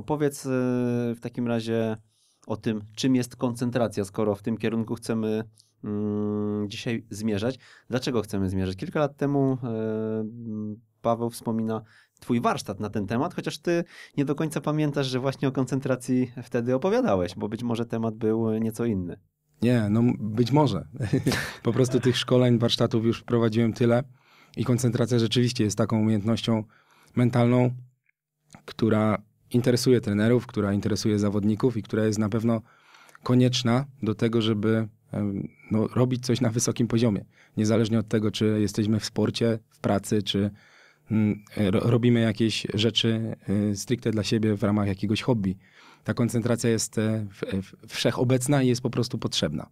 Opowiedz y, w takim razie o tym, czym jest koncentracja, skoro w tym kierunku chcemy mm, dzisiaj zmierzać. Dlaczego chcemy zmierzać? Kilka lat temu y, Paweł wspomina Twój warsztat na ten temat, chociaż Ty nie do końca pamiętasz, że właśnie o koncentracji wtedy opowiadałeś, bo być może temat był nieco inny. Nie, no być może. po prostu tych szkoleń, warsztatów już prowadziłem tyle i koncentracja rzeczywiście jest taką umiejętnością mentalną, która interesuje trenerów, która interesuje zawodników i która jest na pewno konieczna do tego, żeby no, robić coś na wysokim poziomie. Niezależnie od tego, czy jesteśmy w sporcie, w pracy, czy mm, robimy jakieś rzeczy y, stricte dla siebie w ramach jakiegoś hobby. Ta koncentracja jest e, wszechobecna i jest po prostu potrzebna.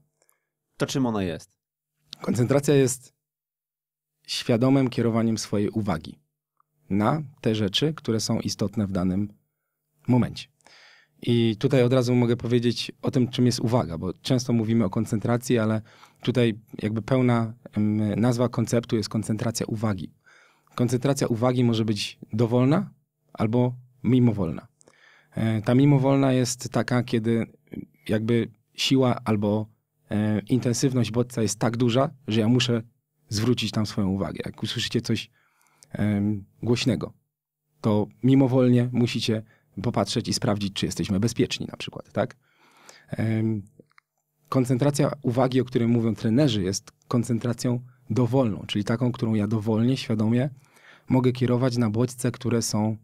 To czym ona jest? Koncentracja jest świadomym kierowaniem swojej uwagi na te rzeczy, które są istotne w danym momencie. I tutaj od razu mogę powiedzieć o tym, czym jest uwaga, bo często mówimy o koncentracji, ale tutaj jakby pełna nazwa konceptu jest koncentracja uwagi. Koncentracja uwagi może być dowolna albo mimowolna. E, ta mimowolna jest taka, kiedy jakby siła albo e, intensywność bodźca jest tak duża, że ja muszę zwrócić tam swoją uwagę. Jak usłyszycie coś głośnego, to mimowolnie musicie popatrzeć i sprawdzić, czy jesteśmy bezpieczni na przykład, tak? Koncentracja uwagi, o której mówią trenerzy, jest koncentracją dowolną, czyli taką, którą ja dowolnie, świadomie mogę kierować na bodźce, które są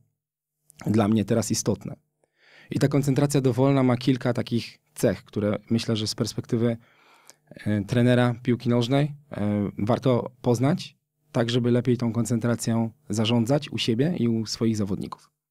dla mnie teraz istotne. I ta koncentracja dowolna ma kilka takich cech, które myślę, że z perspektywy e, trenera piłki nożnej e, warto poznać, tak żeby lepiej tą koncentracją zarządzać u siebie i u swoich zawodników.